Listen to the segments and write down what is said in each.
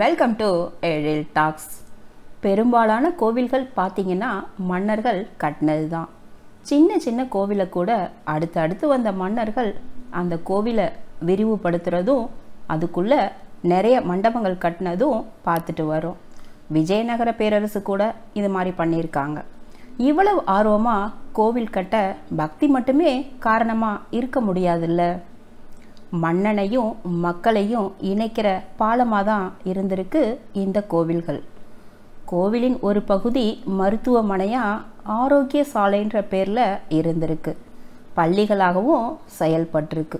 welcome to ஏழில் tax பெரும்பாலான கோவில்கள் பார்த்திங்கன்னா மன்னர்கள் கட்டினது தான் சின்ன சின்ன கோவிலை கூட அடுத்து அடுத்து வந்த மன்னர்கள் அந்த கோவிலை விரிவுபடுத்துகிறதும் அதுக்குள்ளே நிறைய மண்டபங்கள் கட்டினதும் பார்த்துட்டு வரும் விஜயநகர பேரரசு கூட இது மாதிரி பண்ணியிருக்காங்க இவ்வளவு ஆர்வமாக கோவில் கட்ட பக்தி மட்டுமே காரணமாக இருக்க முடியாதுல்ல மன்னனையும் மக்களையும் இணைக்கிற பாலமாக தான் இருந்திருக்கு இந்த கோவில்கள் கோவிலின் ஒரு பகுதி மருத்துவமனையாக ஆரோக்கிய சாலைன்ற பேரில் இருந்திருக்கு பள்ளிகளாகவும் செயல்பட்டிருக்கு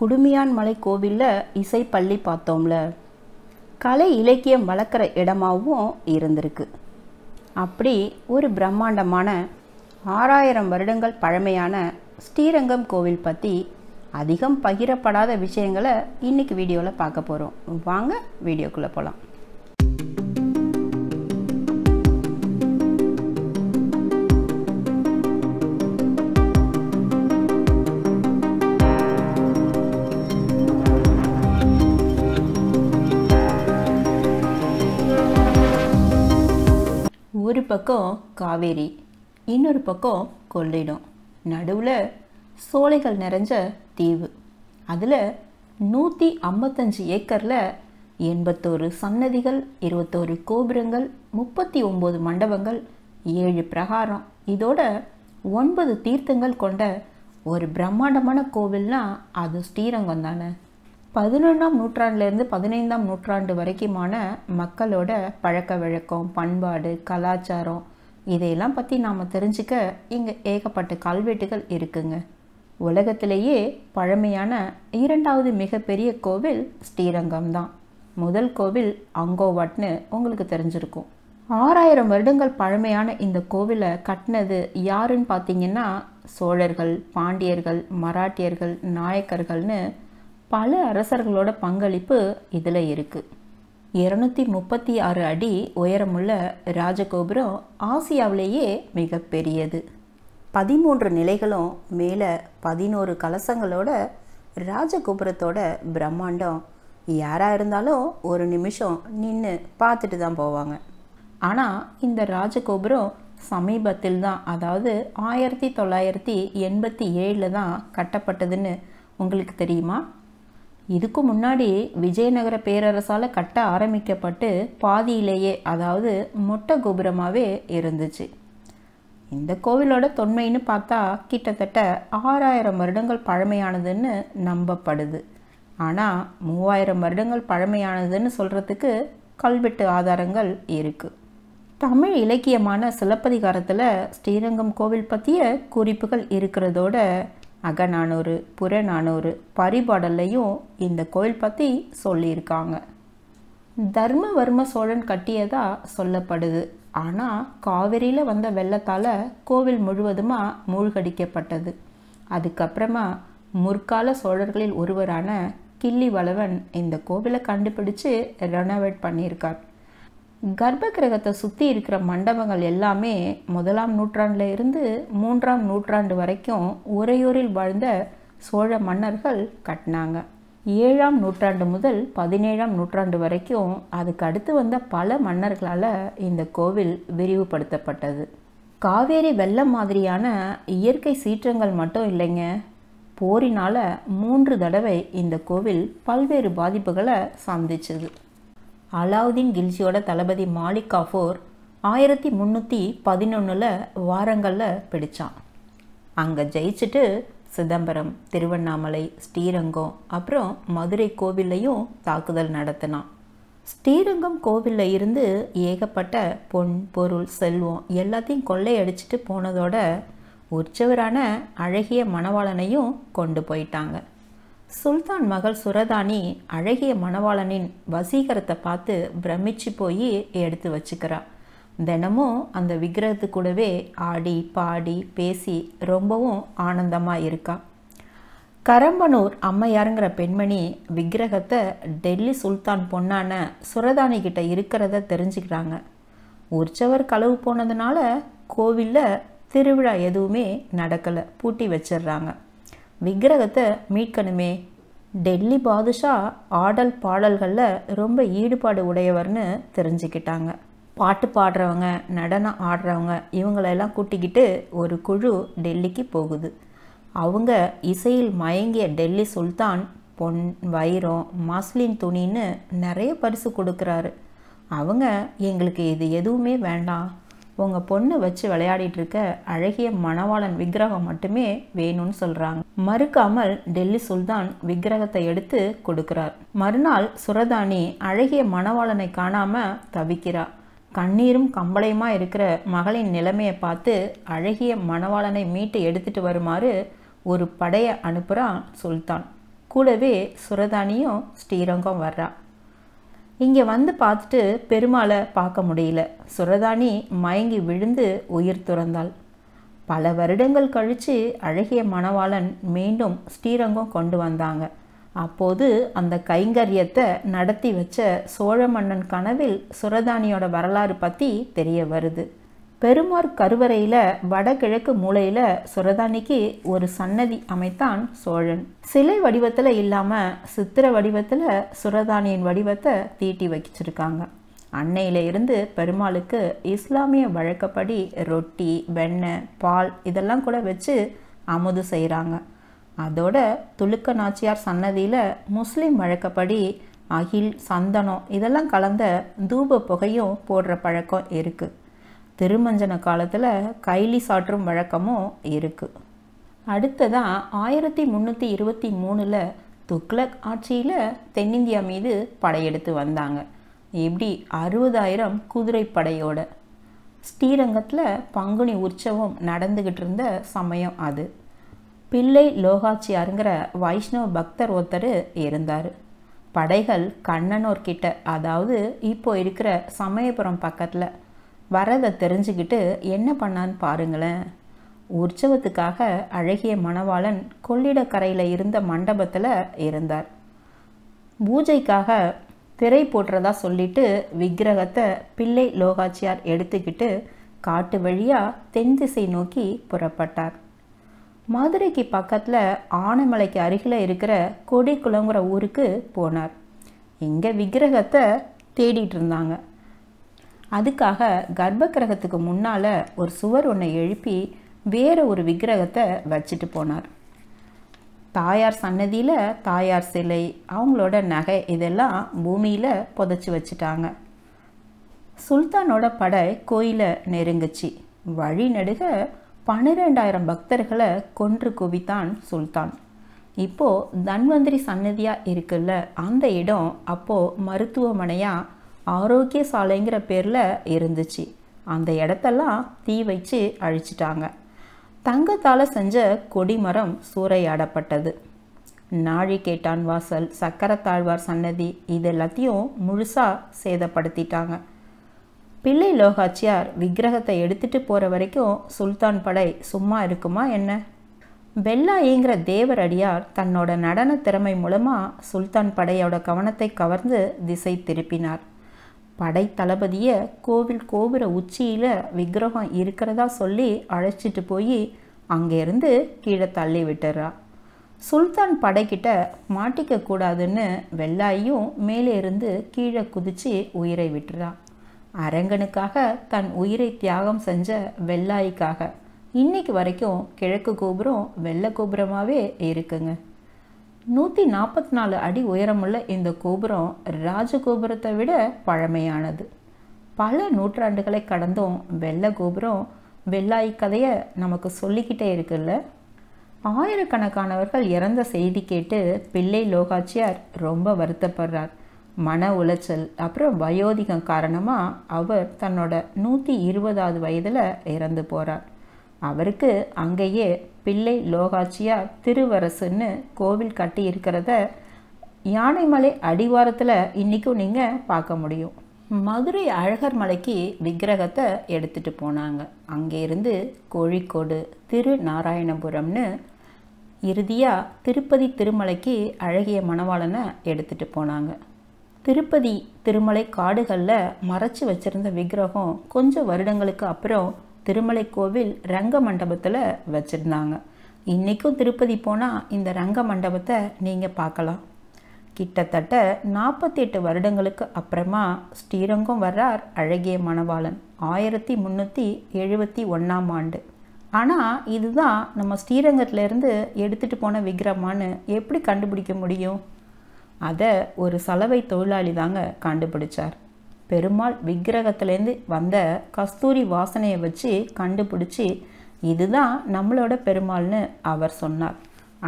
குடுமியான் மலை கோவிலில் இசை பள்ளி பார்த்தோம்ல கலை இலக்கியம் வளர்க்குற இடமாகவும் இருந்திருக்கு அப்படி ஒரு பிரம்மாண்டமான ஆறாயிரம் வருடங்கள் பழமையான ஸ்ரீரங்கம் கோவில் பற்றி அதிகம் பகிரப்படாத விஷயங்களை இன்னைக்கு வீடியோவில் பார்க்க போகிறோம் வாங்க வீடியோக்குள்ளே போகலாம் ஒரு பக்கம் காவேரி இன்னொரு பக்கம் கொள்ளிடம் நடுவில் சோலைகள் நிறைஞ்ச தீவு அதில் நூற்றி ஐம்பத்தஞ்சு ஏக்கரில் எண்பத்தோரு சன்னதிகள் இருபத்தோரு கோபுரங்கள் முப்பத்தி ஒம்பது மண்டபங்கள் ஏழு பிரகாரம் இதோட ஒன்பது தீர்த்தங்கள் கொண்ட ஒரு பிரம்மாண்டமான கோவில்னா அது ஸ்ரீரங்கம் தானே பதினொன்றாம் நூற்றாண்டுலேருந்து பதினைந்தாம் நூற்றாண்டு வரைக்குமான மக்களோட பழக்க வழக்கம் பண்பாடு கலாச்சாரம் இதையெல்லாம் பற்றி நாம் தெரிஞ்சுக்க இங்கே ஏகப்பட்ட கல்வெட்டுகள் இருக்குங்க உலகத்திலேயே பழமையான இரண்டாவது மிகப்பெரிய கோவில் ஸ்ரீரங்கம் தான் முதல் கோவில் அங்கோவாட்னு உங்களுக்கு தெரிஞ்சிருக்கும் ஆறாயிரம் வருடங்கள் பழமையான இந்த கோவிலை கட்டினது யாருன்னு பார்த்தீங்கன்னா சோழர்கள் பாண்டியர்கள் மராட்டியர்கள் நாயக்கர்கள்னு பல அரசர்களோட பங்களிப்பு இதில் இருக்குது இருநூத்தி முப்பத்தி ஆறு அடி உயரமுள்ள ராஜகோபுரம் ஆசியாவிலேயே மிகப்பெரியது பதிமூன்று நிலைகளும் மேலே பதினோரு கலசங்களோட ராஜகோபுரத்தோட பிரம்மாண்டம் யாராக இருந்தாலும் ஒரு நிமிஷம் நின்று பார்த்துட்டு தான் போவாங்க ஆனால் இந்த ராஜகோபுரம் சமீபத்தில் தான் அதாவது ஆயிரத்தி தொள்ளாயிரத்தி எண்பத்தி ஏழில் தான் கட்டப்பட்டதுன்னு உங்களுக்கு தெரியுமா இதுக்கு முன்னாடி விஜயநகர பேரரசால் கட்ட ஆரம்பிக்கப்பட்டு பாதியிலேயே அதாவது மொட்டை கோபுரமாகவே இருந்துச்சு இந்த கோவிலோட தொன்மைன்னு பார்த்தா கிட்டத்தட்ட ஆறாயிரம் வருடங்கள் பழமையானதுன்னு நம்பப்படுது ஆனால் மூவாயிரம் வருடங்கள் பழமையானதுன்னு சொல்கிறதுக்கு கல்வெட்டு ஆதாரங்கள் இருக்குது தமிழ் இலக்கியமான சிலப்பதிகாரத்தில் ஸ்ரீரங்கம் கோவில் பற்றிய குறிப்புகள் இருக்கிறதோட அகநானூறு புறநானூறு பரிபாடல்லையும் இந்த கோவில் பற்றி சொல்லியிருக்காங்க தர்மவர்ம சோழன் கட்டியதாக சொல்லப்படுது ஆனால் காவிரியில் வந்த வெள்ளத்தால் கோவில் முழுவதுமாக மூழ்கடிக்கப்பட்டது அதுக்கப்புறமா முற்கால சோழர்களில் ஒருவரான கிள்ளி வளவன் இந்த கோவிலை கண்டுபிடிச்சு ரெனோவேட் பண்ணியிருக்கார் கர்ப்ப கிரகத்தை சுற்றி இருக்கிற மண்டபங்கள் எல்லாமே முதலாம் நூற்றாண்டில் இருந்து மூன்றாம் நூற்றாண்டு வரைக்கும் உரையூரில் வாழ்ந்த சோழ மன்னர்கள் கட்டினாங்க ஏழாம் நூற்றாண்டு முதல் பதினேழாம் நூற்றாண்டு வரைக்கும் அதுக்கு அடுத்து வந்த பல மன்னர்களால் இந்த கோவில் விரிவுபடுத்தப்பட்டது காவேரி வெள்ளம் மாதிரியான இயற்கை சீற்றங்கள் மட்டும் இல்லைங்க போரினால் மூன்று தடவை இந்த கோவில் பல்வேறு பாதிப்புகளை சந்திச்சது அலாவுதீன் கில்ஜியோட தளபதி மாலிக் காஃபோர் ஆயிரத்தி முந்நூற்றி பதினொன்றில் வாரங்களில் பிடித்தான் அங்கே ஜெயிச்சுட்டு சிதம்பரம் திருவண்ணாமலை ஸ்ரீரங்கம் அப்புறம் மதுரை கோவில்லையும் தாக்குதல் நடத்தினான் ஸ்ரீரங்கம் கோவிலில் இருந்து ஏகப்பட்ட பொன் பொருள் செல்வம் எல்லாத்தையும் கொள்ளையடிச்சிட்டு போனதோட உற்சவரான அழகிய மணவாளனையும் கொண்டு போயிட்டாங்க சுல்தான் மகள் சுரதானி அழகிய மணவாளனின் வசீகரத்தை பார்த்து பிரமிச்சு போய் எடுத்து வச்சுக்கிறாள் தினமும் அந்த விக்கிரகத்து கூடவே ஆடி பாடி பேசி ரொம்பவும் ஆனந்தமாக இருக்கா கரம்பனூர் அம்மையாருங்கிற பெண்மணி விக்கிரகத்தை டெல்லி சுல்தான் பொண்ணான சுரதானி கிட்ட இருக்கிறத தெரிஞ்சுக்கிறாங்க உற்சவர் களவு போனதுனால கோவிலில் திருவிழா எதுவுமே நடக்கலை பூட்டி வச்சிடுறாங்க விக்கிரகத்தை மீட்கணுமே டெல்லி பாதுஷா ஆடல் பாடல்களில் ரொம்ப ஈடுபாடு உடையவர்னு தெரிஞ்சுக்கிட்டாங்க பாட்டு பாடுறவங்க நடனம் ஆடுறவங்க இவங்களெல்லாம் கூட்டிக்கிட்டு ஒரு குழு டெல்லிக்கு போகுது அவங்க இசையில் மயங்கிய டெல்லி சுல்தான் பொன் வைரம் மஸ்லின் துணின்னு நிறைய பரிசு கொடுக்குறாரு அவங்க எங்களுக்கு இது எதுவுமே வேண்டாம் உங்கள் பொண்ணை வச்சு விளையாடிட்டுருக்க அழகிய மணவாளன் விக்கிரகம் மட்டுமே வேணும்னு சொல்கிறாங்க மறுக்காமல் டெல்லி சுல்தான் விக்கிரகத்தை எடுத்து கொடுக்குறார் மறுநாள் சுரதானி அழகிய மணவாளனை காணாமல் தவிக்கிறாள் கண்ணீரும் கம்பளையுமா இருக்கிற மகளின் நிலைமையை பார்த்து அழகிய மணவாளனை மீட்டு எடுத்துட்டு வருமாறு ஒரு படையை அனுப்புகிறான் சுல்தான் கூடவே சுரதானியும் ஸ்ரீரங்கம் வர்றா இங்கே வந்து பார்த்துட்டு பெருமாளை பார்க்க முடியல சுரதானி மயங்கி விழுந்து உயிர் துறந்தாள் பல வருடங்கள் கழித்து அழகிய மணவாளன் மீண்டும் ஸ்ரீரங்கம் கொண்டு வந்தாங்க அப்போது அந்த கைங்கரியத்தை நடத்தி வச்ச சோழ மன்னன் கனவில் சுரதானியோட வரலாறு பற்றி தெரிய வருது பெருமார் கருவறையில் வடகிழக்கு மூலையில் சுரதானிக்கு ஒரு சன்னதி அமைத்தான் சோழன் சிலை வடிவத்தில் இல்லாமல் சித்திர வடிவத்தில் சுரதானியின் வடிவத்தை தீட்டி வச்சிருக்காங்க அன்னையில இருந்து பெருமாளுக்கு இஸ்லாமிய வழக்கப்படி ரொட்டி வெண்ணெய் பால் இதெல்லாம் கூட வச்சு அமுது செய்கிறாங்க அதோட துலுக்க நாச்சியார் சன்னதியில் முஸ்லீம் வழக்கப்படி அகில் சந்தனம் இதெல்லாம் கலந்த தூப புகையும் போடுற பழக்கம் இருக்குது திருமஞ்சன காலத்தில் கைலி சாற்றும் வழக்கமும் இருக்குது அடுத்ததான் ஆயிரத்தி முந்நூற்றி இருபத்தி மூணில் துக்ளக் ஆட்சியில் தென்னிந்தியா மீது படையெடுத்து வந்தாங்க இப்படி அறுபதாயிரம் குதிரை படையோட ஸ்ரீரங்கத்தில் பங்குனி உற்சவம் நடந்துக்கிட்டு இருந்த சமயம் அது பிள்ளை லோகாச்சியாருங்கிற வைஷ்ணவ பக்தர் ஒருத்தர் இருந்தார் படைகள் கண்ணனோர்கிட்ட அதாவது இப்போ இருக்கிற சமயபுரம் பக்கத்தில் வரதை தெரிஞ்சுக்கிட்டு என்ன பண்ணான்னு பாருங்களேன் உற்சவத்துக்காக அழகிய மணவாளன் கொள்ளிடக்கரையில் இருந்த மண்டபத்தில் இருந்தார் பூஜைக்காக திரை போட்டுறதா சொல்லிட்டு விக்கிரகத்தை பிள்ளை லோகாச்சியார் எடுத்துக்கிட்டு காட்டு வழியாக தென் திசை நோக்கி புறப்பட்டார் மதுரைக்கு பக்கத்தில் ஆனைமலைக்கு அருகில் இருக்கிற கொடிக்குளங்கிற ஊருக்கு போனார் எங்கள் விக்கிரகத்தை தேடிட்டு இருந்தாங்க அதுக்காக கர்ப்ப கிரகத்துக்கு முன்னால் ஒரு சுவர் ஒன்றை எழுப்பி வேறு ஒரு விக்கிரகத்தை வச்சுட்டு போனார் தாயார் சன்னதியில் தாயார் சிலை அவங்களோட நகை இதெல்லாம் பூமியில் புதைச்சி வச்சுட்டாங்க சுல்தானோட படை கோயிலை நெருங்குச்சு வழி நடுக பன்னிரெண்டாயிரம் பக்தர்களை கொன்று குவித்தான் சுல்தான் இப்போது தன்வந்திரி சன்னதியாக இருக்குல்ல அந்த இடம் அப்போது மருத்துவமனையாக ஆரோக்கிய சாலைங்கிற பேரில் இருந்துச்சு அந்த இடத்தெல்லாம் தீ வச்சு அழிச்சிட்டாங்க தங்கத்தால் செஞ்ச கொடிமரம் சூறையாடப்பட்டது கேட்டான் வாசல் சக்கரத்தாழ்வார் சன்னதி இது எல்லாத்தையும் முழுசாக சேதப்படுத்திட்டாங்க பிள்ளை லோகாச்சியார் விக்கிரகத்தை எடுத்துகிட்டு போகிற வரைக்கும் சுல்தான் படை சும்மா இருக்குமா என்ன பெல்லாயிங்கிற அடியார் தன்னோட நடன திறமை மூலமாக சுல்தான் படையோட கவனத்தை கவர்ந்து திசை திருப்பினார் படை தளபதியை கோவில் கோபுர உச்சியில் விக்கிரகம் இருக்கிறதா சொல்லி அழைச்சிட்டு போய் அங்கேருந்து கீழே தள்ளி விட்டுறா சுல்தான் படைக்கிட்ட மாட்டிக்க கூடாதுன்னு வெள்ளாயும் மேலே இருந்து கீழே குதித்து உயிரை விட்டுறா அரங்கனுக்காக தன் உயிரை தியாகம் செஞ்ச வெள்ளாய்க்காக இன்னைக்கு வரைக்கும் கிழக்கு கோபுரம் வெள்ளை கோபுரமாகவே இருக்குங்க நூற்றி நாற்பத்தி நாலு அடி உயரமுள்ள இந்த கோபுரம் ராஜகோபுரத்தை விட பழமையானது பல நூற்றாண்டுகளை கடந்தும் வெள்ளை கோபுரம் வெள்ளாய் கதையை நமக்கு சொல்லிக்கிட்டே இருக்குல்ல ஆயிரக்கணக்கானவர்கள் இறந்த செய்தி கேட்டு பிள்ளை லோகாச்சியார் ரொம்ப வருத்தப்படுறார் மன உளைச்சல் அப்புறம் வயோதிகம் காரணமாக அவர் தன்னோட நூற்றி இருபதாவது வயதில் இறந்து போகிறார் அவருக்கு அங்கேயே பிள்ளை லோகாட்சியாக திருவரசுன்னு கோவில் கட்டி இருக்கிறத யானைமலை அடிவாரத்தில் இன்றைக்கும் நீங்கள் பார்க்க முடியும் மதுரை அழகர் மலைக்கு விக்கிரகத்தை எடுத்துகிட்டு போனாங்க அங்கேருந்து கோழிக்கோடு திருநாராயணபுரம்னு இறுதியாக திருப்பதி திருமலைக்கு அழகிய மணவாளனை எடுத்துகிட்டு போனாங்க திருப்பதி திருமலை காடுகளில் மறைச்சி வச்சுருந்த விக்கிரகம் கொஞ்சம் வருடங்களுக்கு அப்புறம் திருமலை கோவில் ரங்க மண்டபத்தில் வச்சுருந்தாங்க இன்றைக்கும் திருப்பதி போனால் இந்த ரங்க மண்டபத்தை நீங்கள் பார்க்கலாம் கிட்டத்தட்ட நாற்பத்தெட்டு வருடங்களுக்கு அப்புறமா ஸ்ரீரங்கம் வர்றார் அழகிய மணவாளன் ஆயிரத்தி முந்நூற்றி எழுபத்தி ஒன்றாம் ஆண்டு ஆனால் இதுதான் நம்ம ஸ்ரீரங்கத்திலேருந்து எடுத்துகிட்டு போன விக்ரமான்னு எப்படி கண்டுபிடிக்க முடியும் அதை ஒரு சலவை தொழிலாளி தாங்க கண்டுபிடிச்சார் பெருமாள் விக்கிரகத்துலேருந்து வந்த கஸ்தூரி வாசனையை வச்சு கண்டுபிடிச்சி இதுதான் நம்மளோட பெருமாள்னு அவர் சொன்னார்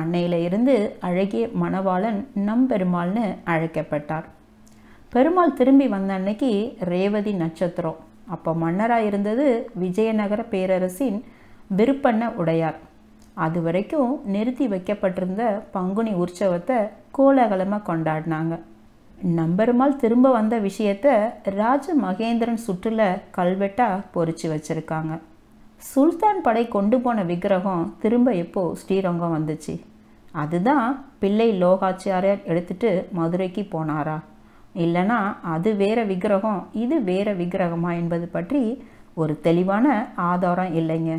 அன்னையில இருந்து அழகிய மணவாளன் நம் பெருமாள்னு அழைக்கப்பட்டார் பெருமாள் திரும்பி வந்த அன்னைக்கு ரேவதி நட்சத்திரம் அப்போ மன்னராக இருந்தது விஜயநகர பேரரசின் விருப்பண்ண உடையார் அது வரைக்கும் நிறுத்தி வைக்கப்பட்டிருந்த பங்குனி உற்சவத்தை கோலாகலமாக கொண்டாடினாங்க நம்பருமால் திரும்ப வந்த விஷயத்த ராஜ மகேந்திரன் சுற்றுல கல்வெட்டாக பொறிச்சு வச்சுருக்காங்க சுல்தான் படை கொண்டு போன விக்கிரகம் திரும்ப எப்போ ஸ்ரீரங்கம் வந்துச்சு அதுதான் பிள்ளை லோகாச்சாரியார் எடுத்துகிட்டு மதுரைக்கு போனாரா இல்லைனா அது வேற விக்கிரகம் இது வேற விக்கிரகமா என்பது பற்றி ஒரு தெளிவான ஆதாரம் இல்லைங்க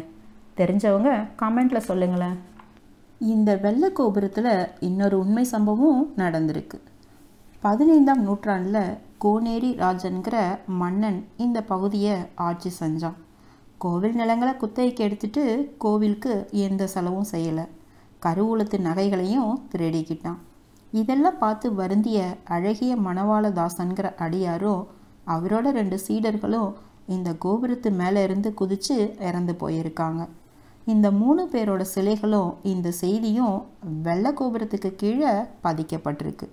தெரிஞ்சவங்க கமெண்ட்டில் சொல்லுங்களேன் இந்த வெள்ளை கோபுரத்தில் இன்னொரு உண்மை சம்பவம் நடந்திருக்கு பதினைந்தாம் நூற்றாண்டில் கோனேரி ராஜன்கிற மன்னன் இந்த பகுதியை ஆட்சி செஞ்சான் கோவில் நிலங்களை குத்தகைக்கு எடுத்துட்டு கோவிலுக்கு எந்த செலவும் செய்யலை கருவூலத்து நகைகளையும் திருடிக்கிட்டான் இதெல்லாம் பார்த்து வருந்திய அழகிய மணவாள தாசன்கிற அடியாரும் அவரோட ரெண்டு சீடர்களும் இந்த கோபுரத்து மேலே இருந்து குதித்து இறந்து போயிருக்காங்க இந்த மூணு பேரோட சிலைகளும் இந்த செய்தியும் வெள்ளை கோபுரத்துக்கு கீழே பதிக்கப்பட்டிருக்கு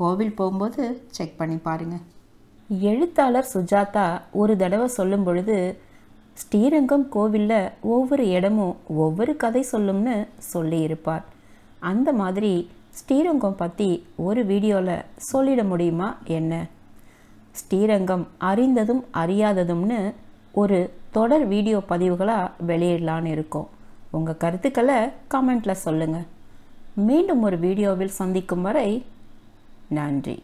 கோவில் போகும்போது செக் பண்ணி பாருங்கள் எழுத்தாளர் சுஜாதா ஒரு தடவை சொல்லும் பொழுது ஸ்ரீரங்கம் கோவிலில் ஒவ்வொரு இடமும் ஒவ்வொரு கதை சொல்லும்னு சொல்லியிருப்பார் அந்த மாதிரி ஸ்ரீரங்கம் பற்றி ஒரு வீடியோவில் சொல்லிட முடியுமா என்ன ஸ்ரீரங்கம் அறிந்ததும் அறியாததும்னு ஒரு தொடர் வீடியோ பதிவுகளாக வெளியிடலான்னு இருக்கோம் உங்கள் கருத்துக்களை கமெண்ட்டில் சொல்லுங்கள் மீண்டும் ஒரு வீடியோவில் சந்திக்கும் வரை நன்றி